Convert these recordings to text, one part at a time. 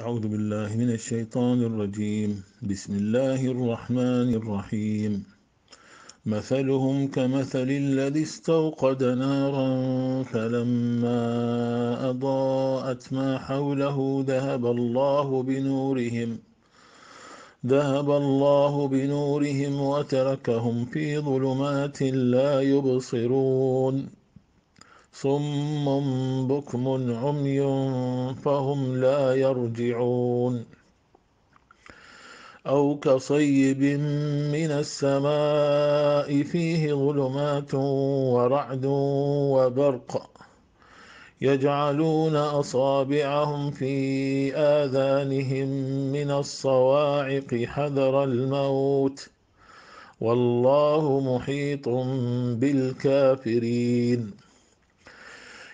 أعوذ بالله من الشيطان الرجيم بسم الله الرحمن الرحيم مثلهم كمثل الذي استوقد نارا فلما أضاءت ما حوله ذهب الله بنورهم ذهب الله بنورهم وتركهم في ظلمات لا يبصرون صم بكم عمي فهم لا يرجعون أو كصيب من السماء فيه ظلمات ورعد وبرق يجعلون أصابعهم في آذانهم من الصواعق حذر الموت والله محيط بالكافرين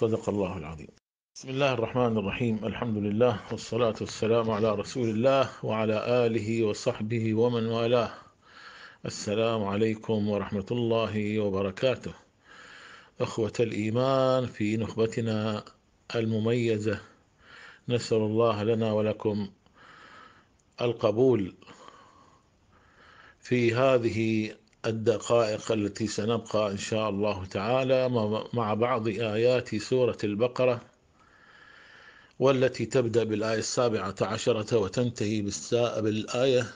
صدق الله العظيم بسم الله الرحمن الرحيم الحمد لله والصلاة والسلام على رسول الله وعلى آله وصحبه ومن والاه السلام عليكم ورحمة الله وبركاته أخوة الإيمان في نخبتنا المميزة نسأل الله لنا ولكم القبول في هذه الدقائق التي سنبقى إن شاء الله تعالى مع بعض آيات سورة البقرة والتي تبدأ بالآية السابعة عشرة وتنتهي بالآية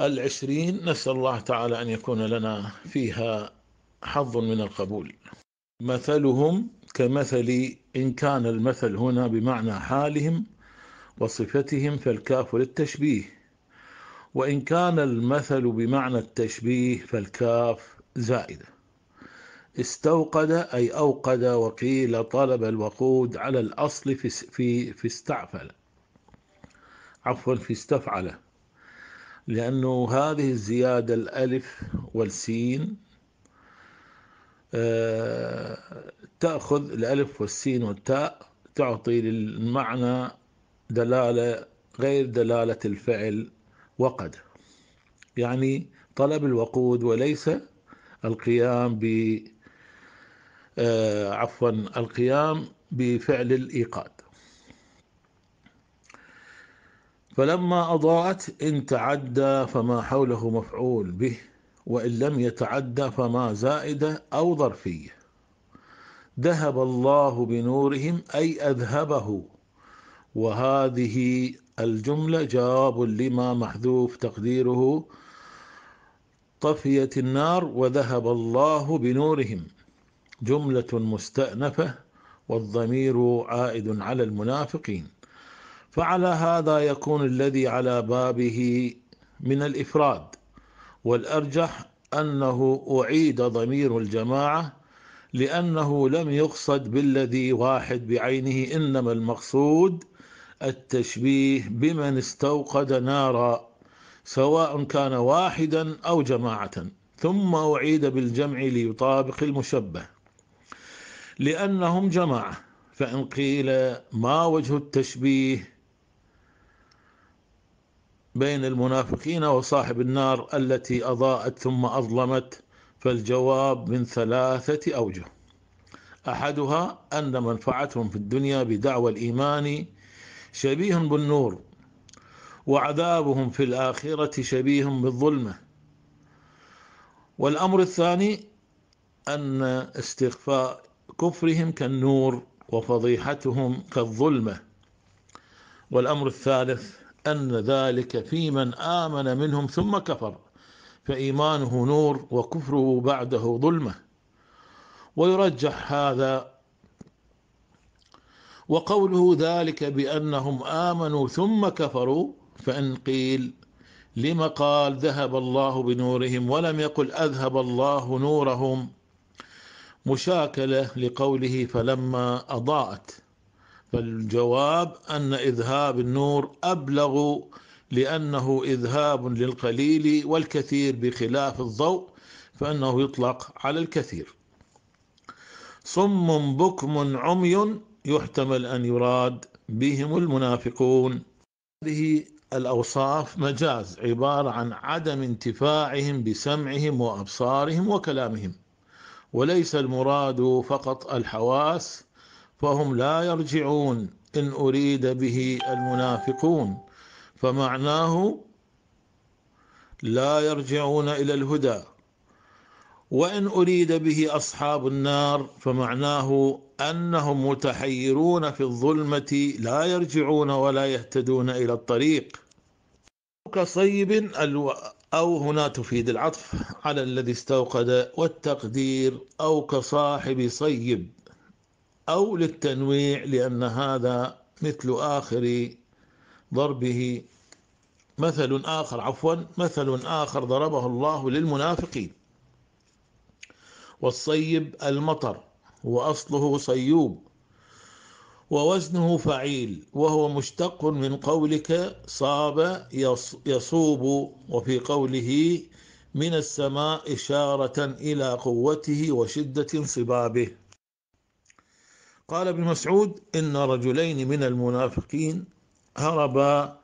العشرين نسأل الله تعالى أن يكون لنا فيها حظ من القبول مثلهم كمثل إن كان المثل هنا بمعنى حالهم وصفتهم فالكاف للتشبيه وإن كان المثل بمعنى التشبيه فالكاف زائدة استوقد أي أوقد وقيل طلب الوقود على الأصل في في في استعفل عفوا في استفعل لأنه هذه الزيادة الألف والسين آه، تأخذ الألف والسين والتاء تعطي للمعنى دلالة غير دلالة الفعل وقد يعني طلب الوقود وليس القيام ب آه، عفوا القيام بفعل الايقاد فلما اضاءت ان تعدى فما حوله مفعول به وان لم يتعدى فما زائده او ظرفيه ذهب الله بنورهم اي اذهبه وهذه الجملة جواب لما محذوف تقديره طفيت النار وذهب الله بنورهم جملة مستأنفة والضمير عائد على المنافقين فعلى هذا يكون الذي على بابه من الإفراد والأرجح أنه أعيد ضمير الجماعة لأنه لم يقصد بالذي واحد بعينه إنما المقصود التشبيه بمن استوقد نارا سواء كان واحدا او جماعه ثم اعيد بالجمع ليطابق المشبه لانهم جماعه فان قيل ما وجه التشبيه بين المنافقين وصاحب النار التي اضاءت ثم اظلمت فالجواب من ثلاثه اوجه احدها ان منفعتهم في الدنيا بدعوى الايمان شبيه بالنور وعذابهم في الآخرة شبيه بالظلمة والأمر الثاني أن استخفاء كفرهم كالنور وفضيحتهم كالظلمة والأمر الثالث أن ذلك في من آمن منهم ثم كفر فإيمانه نور وكفره بعده ظلمة ويرجح هذا وقوله ذلك بأنهم آمنوا ثم كفروا فإن قيل لم قال ذهب الله بنورهم ولم يقل أذهب الله نورهم مشاكلة لقوله فلما أضاءت فالجواب أن إذهاب النور أبلغ لأنه إذهاب للقليل والكثير بخلاف الضوء فإنه يطلق على الكثير صم بكم عمي يحتمل أن يراد بهم المنافقون هذه الأوصاف مجاز عبارة عن عدم انتفاعهم بسمعهم وأبصارهم وكلامهم وليس المراد فقط الحواس فهم لا يرجعون إن أريد به المنافقون فمعناه لا يرجعون إلى الهدى وان اريد به اصحاب النار فمعناه انهم متحيرون في الظلمه لا يرجعون ولا يهتدون الى الطريق كصيب او هنا تفيد العطف على الذي استوقد والتقدير او كصاحب صيب او للتنويع لان هذا مثل اخر ضربه مثل اخر عفوا مثل اخر ضربه الله للمنافقين والصيب المطر وأصله صيوب ووزنه فعيل وهو مشتق من قولك صاب يصوب وفي قوله من السماء إشارة إلى قوته وشدة صبابه قال ابن مسعود إن رجلين من المنافقين هربا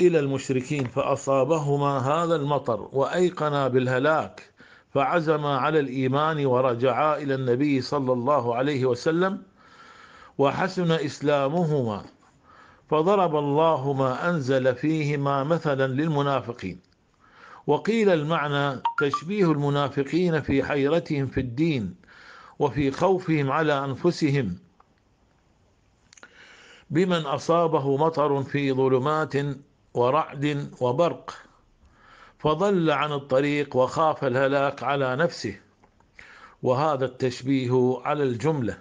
إلى المشركين فأصابهما هذا المطر وأيقنا بالهلاك فعزم على الإيمان ورجعا إلى النبي صلى الله عليه وسلم وحسن إسلامهما فضرب الله ما أنزل فيهما مثلا للمنافقين وقيل المعنى تشبيه المنافقين في حيرتهم في الدين وفي خوفهم على أنفسهم بمن أصابه مطر في ظلمات ورعد وبرق فضل عن الطريق وخاف الهلاك على نفسه وهذا التشبيه على الجمله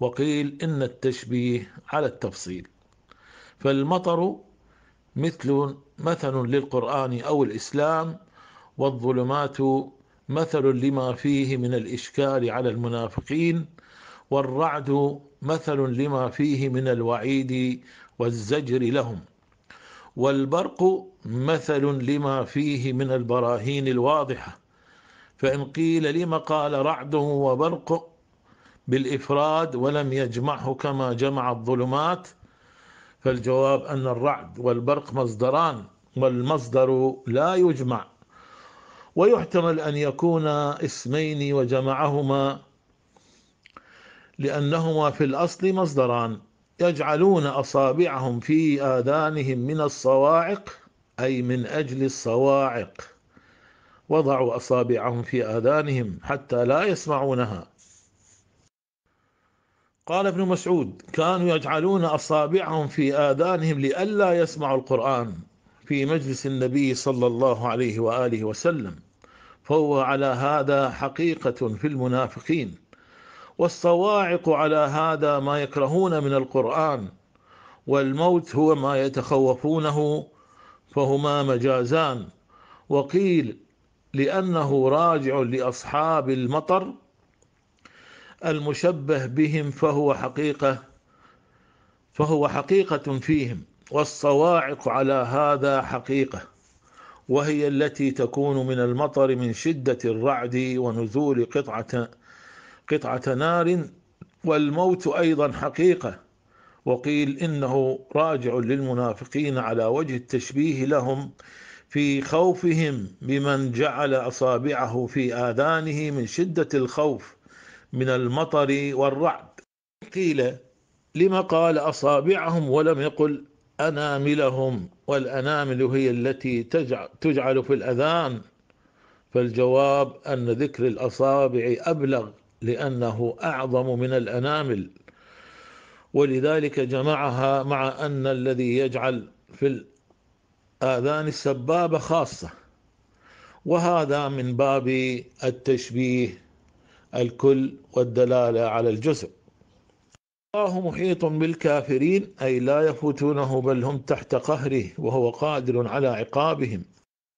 وقيل ان التشبيه على التفصيل فالمطر مثل مثل للقران او الاسلام والظلمات مثل لما فيه من الاشكال على المنافقين والرعد مثل لما فيه من الوعيد والزجر لهم والبرق مثل لما فيه من البراهين الواضحة فإن قيل لم قال رعد وبرق بالإفراد ولم يجمعه كما جمع الظلمات فالجواب أن الرعد والبرق مصدران والمصدر لا يجمع ويحتمل أن يكون اسمين وجمعهما لأنهما في الأصل مصدران يجعلون أصابعهم في آذانهم من الصواعق أي من أجل الصواعق وضعوا أصابعهم في آذانهم حتى لا يسمعونها قال ابن مسعود كانوا يجعلون أصابعهم في آذانهم لئلا يسمعوا القرآن في مجلس النبي صلى الله عليه وآله وسلم فهو على هذا حقيقة في المنافقين والصواعق على هذا ما يكرهون من القرآن والموت هو ما يتخوفونه فهما مجازان وقيل لأنه راجع لأصحاب المطر المشبه بهم فهو حقيقة فهو حقيقة فيهم والصواعق على هذا حقيقة وهي التي تكون من المطر من شدة الرعد ونزول قطعة قطعة نار والموت أيضا حقيقة وقيل إنه راجع للمنافقين على وجه التشبيه لهم في خوفهم بمن جعل أصابعه في آذانه من شدة الخوف من المطر والرعد قيل لما قال أصابعهم ولم يقل أناملهم والأنامل هي التي تجعل في الأذان فالجواب أن ذكر الأصابع أبلغ لأنه أعظم من الأنامل ولذلك جمعها مع أن الذي يجعل في الآذان السبابة خاصة وهذا من باب التشبيه الكل والدلالة على الجزء الله محيط بالكافرين أي لا يفوتونه بل هم تحت قهره وهو قادر على عقابهم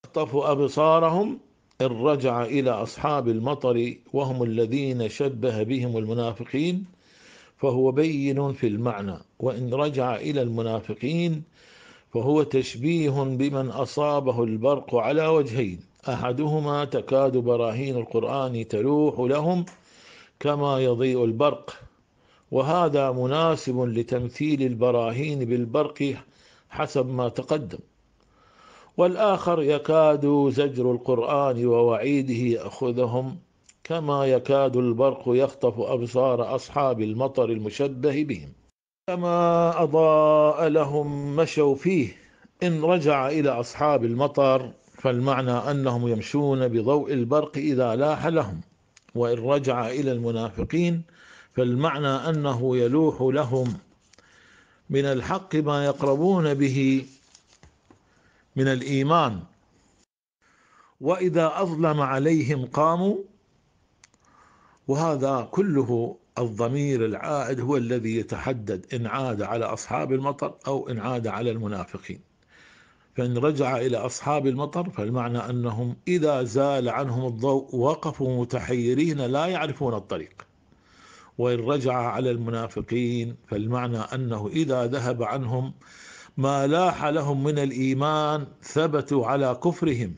اخطفوا أبصارهم إن رجع إلى أصحاب المطر وهم الذين شبه بهم المنافقين فهو بين في المعنى وإن رجع إلى المنافقين فهو تشبيه بمن أصابه البرق على وجهين أحدهما تكاد براهين القرآن تلوح لهم كما يضيء البرق وهذا مناسب لتمثيل البراهين بالبرق حسب ما تقدم والآخر يكاد زجر القرآن ووعيده يأخذهم كما يكاد البرق يخطف أبصار أصحاب المطر المشبه بهم كما أضاء لهم مشوا فيه إن رجع إلى أصحاب المطر فالمعنى أنهم يمشون بضوء البرق إذا لاح لهم وإن رجع إلى المنافقين فالمعنى أنه يلوح لهم من الحق ما يقربون به من الإيمان وإذا أظلم عليهم قاموا وهذا كله الضمير العائد هو الذي يتحدد إن عاد على أصحاب المطر أو إن عاد على المنافقين فإن رجع إلى أصحاب المطر فالمعنى أنهم إذا زال عنهم الضوء وقفوا متحيرين لا يعرفون الطريق وإن رجع على المنافقين فالمعنى أنه إذا ذهب عنهم ما لاح لهم من الايمان ثبتوا على كفرهم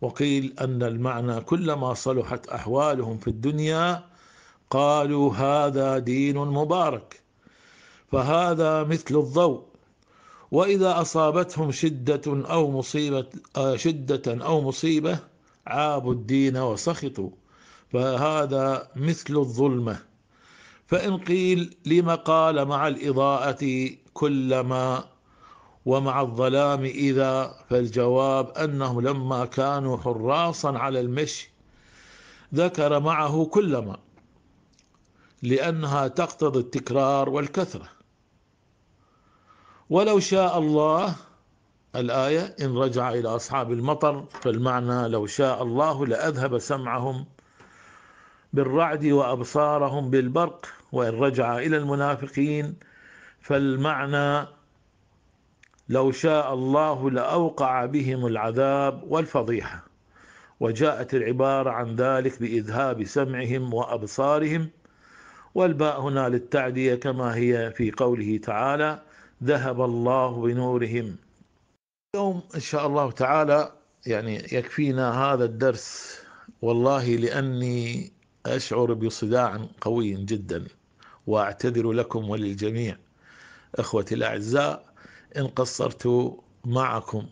وقيل ان المعنى كلما صلحت احوالهم في الدنيا قالوا هذا دين مبارك فهذا مثل الضوء واذا اصابتهم شده او مصيبه شده او مصيبه عابوا الدين وسخطوا فهذا مثل الظلمه فان قيل لم قال مع الاضاءه كلما ومع الظلام إذا فالجواب أنه لما كانوا حراصا على المشي ذكر معه كل ما لأنها تقتضي التكرار والكثرة ولو شاء الله الآية إن رجع إلى أصحاب المطر فالمعنى لو شاء الله لأذهب سمعهم بالرعد وأبصارهم بالبرق وإن رجع إلى المنافقين فالمعنى لو شاء الله لاوقع بهم العذاب والفضيحه وجاءت العباره عن ذلك باذهاب سمعهم وابصارهم والباء هنا للتعديه كما هي في قوله تعالى ذهب الله بنورهم اليوم ان شاء الله تعالى يعني يكفينا هذا الدرس والله لاني اشعر بصداع قوي جدا واعتذر لكم وللجميع اخوتي الاعزاء إن قصرت معكم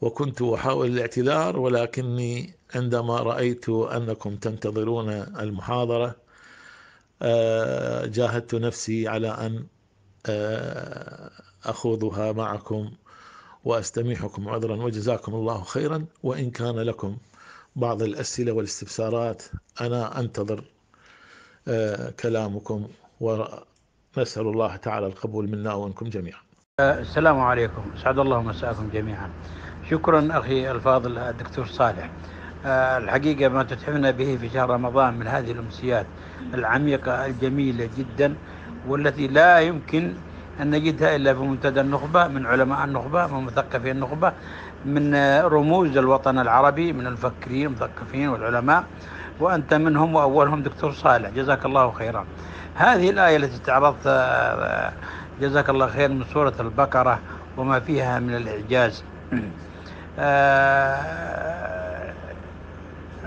وكنت أحاول الاعتذار ولكني عندما رأيت أنكم تنتظرون المحاضرة آه، جاهدت نفسي على أن آه، أخوضها معكم واستميحكم عذرا وجزاكم الله خيرا وان كان لكم بعض الاسئله والاستفسارات انا انتظر آه، كلامكم ونسال الله تعالى القبول منا ومنكم جميعا. السلام عليكم سعد الله مساءكم جميعا شكرا أخي الفاضل الدكتور صالح آه، الحقيقة ما تتعبنا به في شهر رمضان من هذه الأمسيات العميقة الجميلة جدا والتي لا يمكن أن نجدها إلا في منتدى النخبة من علماء النخبة من مثقفي النخبة من رموز الوطن العربي من المفكرين المثقفين والعلماء وأنت منهم وأولهم دكتور صالح جزاك الله خيرا هذه الآية التي تعرضت آه، جزاك الله خير من سورة البقرة وما فيها من الإعجاز آه،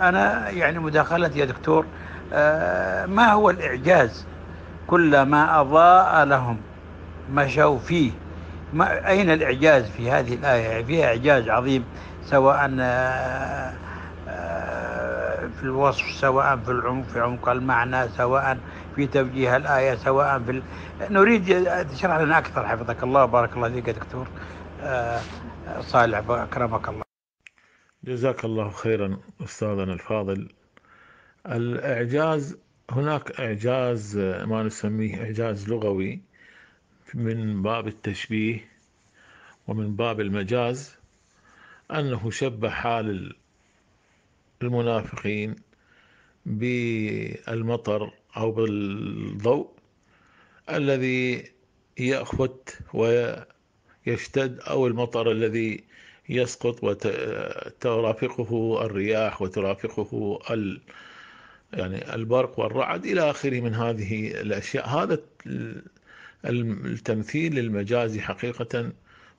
أنا يعني مداخلتي يا دكتور آه، ما هو الإعجاز كلما أضاء لهم مشوا فيه ما أين الإعجاز في هذه الآية يعني فيها إعجاز عظيم سواء آه، في الوصف سواء في العمق في عمق المعنى سواء في توجيه الآية سواء في نريد تشرح لنا أكثر حفظك الله وبارك الله فيك دكتور آه، صالح أكرمك الله جزاك الله خيرا أستاذنا الفاضل الإعجاز هناك إعجاز ما نسميه إعجاز لغوي من باب التشبيه ومن باب المجاز أنه شبه حال المنافقين بالمطر أو بالضوء الذي يأخذ ويشتد أو المطر الذي يسقط وترافقه الرياح وترافقه ال يعني البرق والرعد إلى آخره من هذه الأشياء هذا التمثيل المجازي حقيقة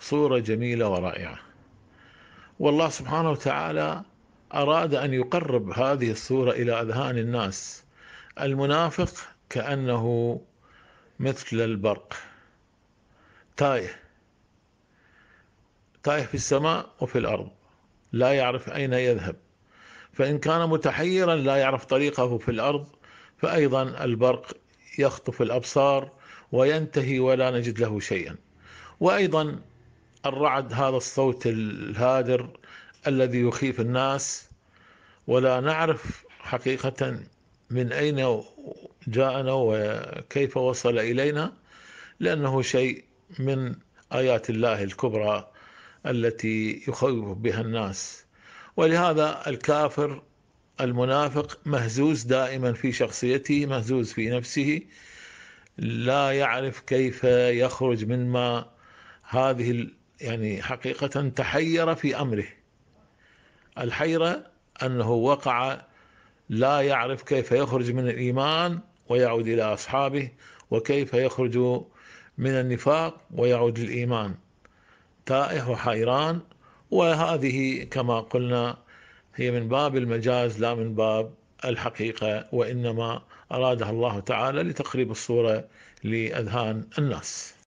صورة جميلة ورائعة والله سبحانه وتعالى أراد أن يقرب هذه الصورة إلى أذهان الناس المنافق كأنه مثل البرق تايه تايه في السماء وفي الأرض لا يعرف أين يذهب فإن كان متحيرا لا يعرف طريقه في الأرض فأيضا البرق يخطف الأبصار وينتهي ولا نجد له شيئا وأيضا الرعد هذا الصوت الهادر الذي يخيف الناس ولا نعرف حقيقة من أين جاءنا وكيف وصل إلينا لأنه شيء من آيات الله الكبرى التي يخوف بها الناس ولهذا الكافر المنافق مهزوز دائما في شخصيته مهزوز في نفسه لا يعرف كيف يخرج مما هذه يعني حقيقة تحير في أمره الحيرة أنه وقع لا يعرف كيف يخرج من الايمان ويعود الى اصحابه وكيف يخرج من النفاق ويعود للايمان تائه وحيران وهذه كما قلنا هي من باب المجاز لا من باب الحقيقه وانما ارادها الله تعالى لتقريب الصوره لاذهان الناس